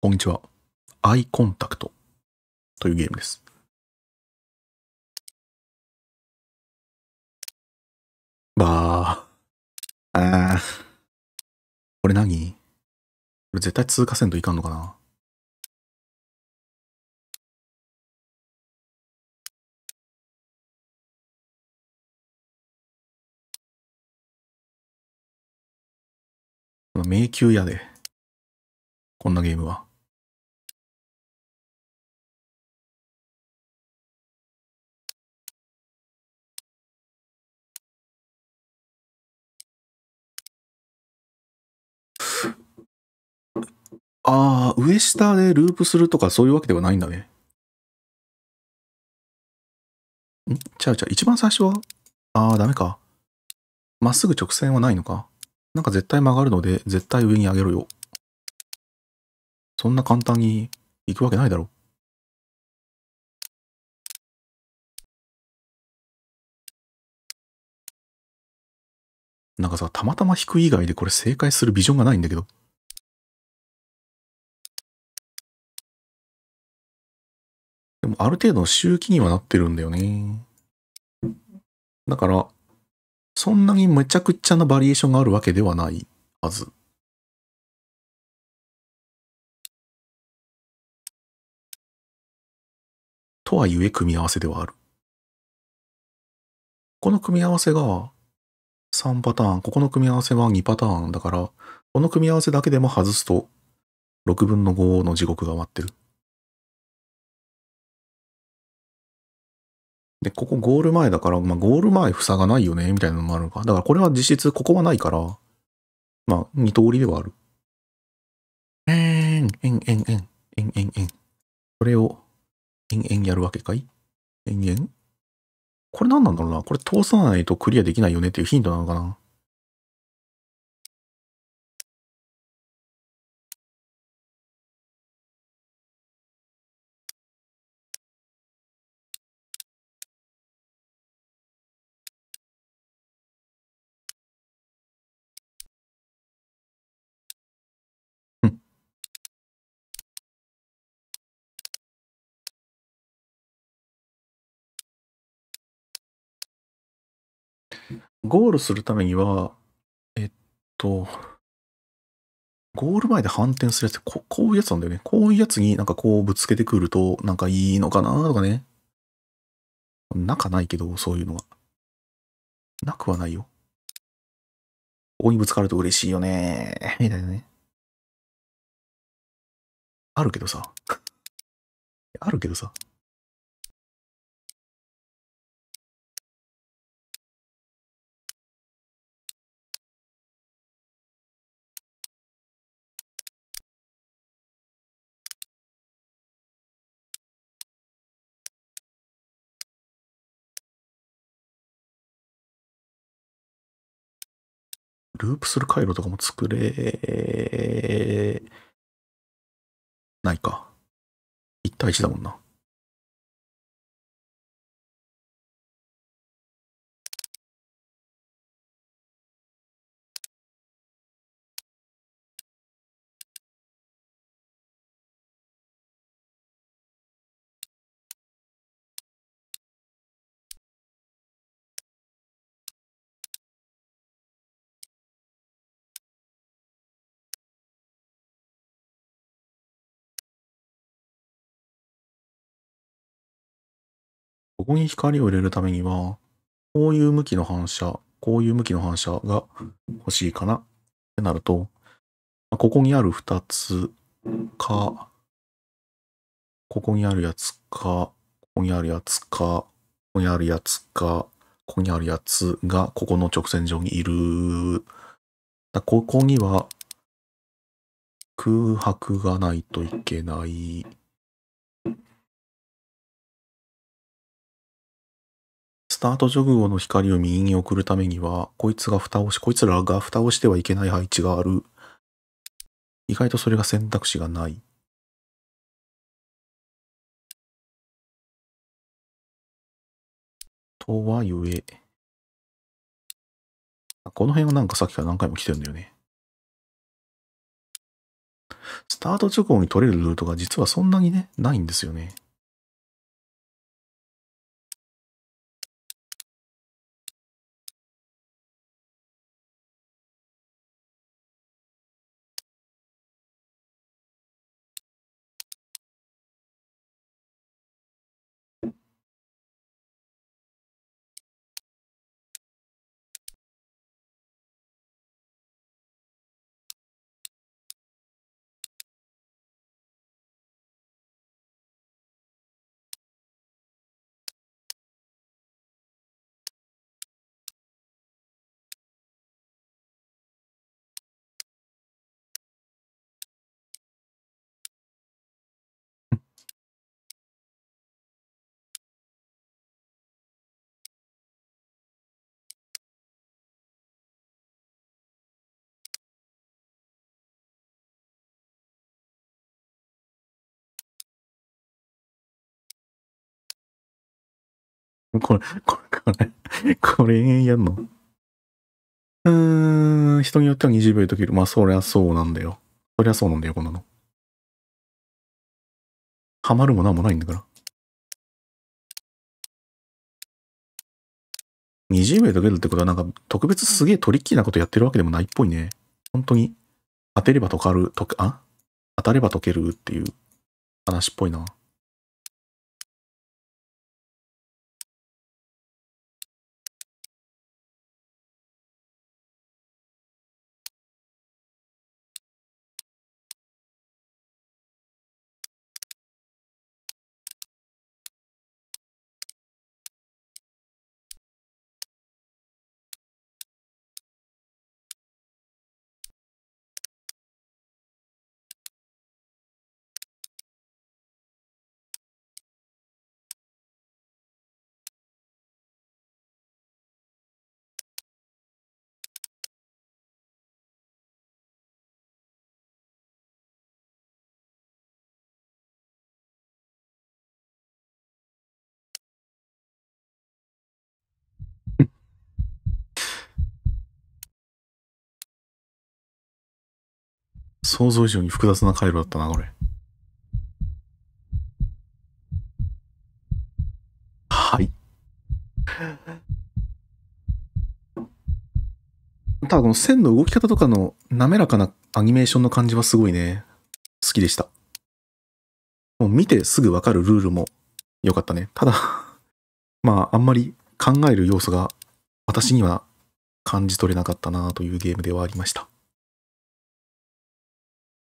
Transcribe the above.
こんにちは。アイコンタクトというゲームです。わあ。ああ。これ何これ絶対通過せんといかんのかな迷宮やで。こんなゲームは。ああ、上下でループするとかそういうわけではないんだね。んちゃうちゃう。一番最初はああ、ダメか。まっすぐ直線はないのか。なんか絶対曲がるので、絶対上に上げろよ。そんな簡単に行くわけないだろ。なんかさ、たまたま引く以外でこれ正解するビジョンがないんだけど。でもある程度の周期にはなってるんだよね。だから、そんなにめちゃくちゃなバリエーションがあるわけではないはず。とはいえ組み合わせではある。この組み合わせが3パターン、ここの組み合わせは2パターンだから、この組み合わせだけでも外すと6分の5の地獄が待ってる。で、ここゴール前だから、まあ、ゴール前差がないよね、みたいなのもあるのか。だからこれは実質ここはないから、まあ、二通りではある。えん、えん、えん、えん、えん、えん、えん。これを、えん、えんやるわけかいえん、えんこれ何なんだろうなこれ通さないとクリアできないよねっていうヒントなのかなゴールするためには、えっと、ゴール前で反転するやつこ、こういうやつなんだよね。こういうやつになんかこうぶつけてくると、なんかいいのかなとかね。なかないけど、そういうのは。なくはないよ。ここにぶつかると嬉しいよね。みたいなね。あるけどさ。あるけどさ。ループする回路とかも作れないか。1対1だもんな。ここに光を入れるためには、こういう向きの反射、こういう向きの反射が欲しいかなってなると、ここにある2つか、ここにあるやつか、ここにあるやつか、ここにあるやつか、ここにあるやつが、ここの直線上にいる。ここには空白がないといけない。スタート直後の光を右に送るためには、こいつが蓋をし、こいつらが蓋をしてはいけない配置がある。意外とそれが選択肢がない。とはゆえ。この辺はなんかさっきから何回も来てるんだよね。スタート直後に取れるルートが実はそんなにね、ないんですよね。これ、これ、これ、これやんのうーん、人によっては20秒で解ける。まあ、そりゃそうなんだよ。そりゃそうなんだよ、こんなの。ハマるもなんもないんだから。20名で解けるってことはなんか特別すげえトリッキーなことやってるわけでもないっぽいね。本当に当てれば解かる、とあ当たれば解けるっていう話っぽいな。想像以上に複雑な回路だったな、これ。はい。ただこの線の動き方とかの滑らかなアニメーションの感じはすごいね、好きでした。もう見てすぐわかるルールも良かったね。ただまああんまり考える要素が私には感じ取れなかったなというゲームではありました。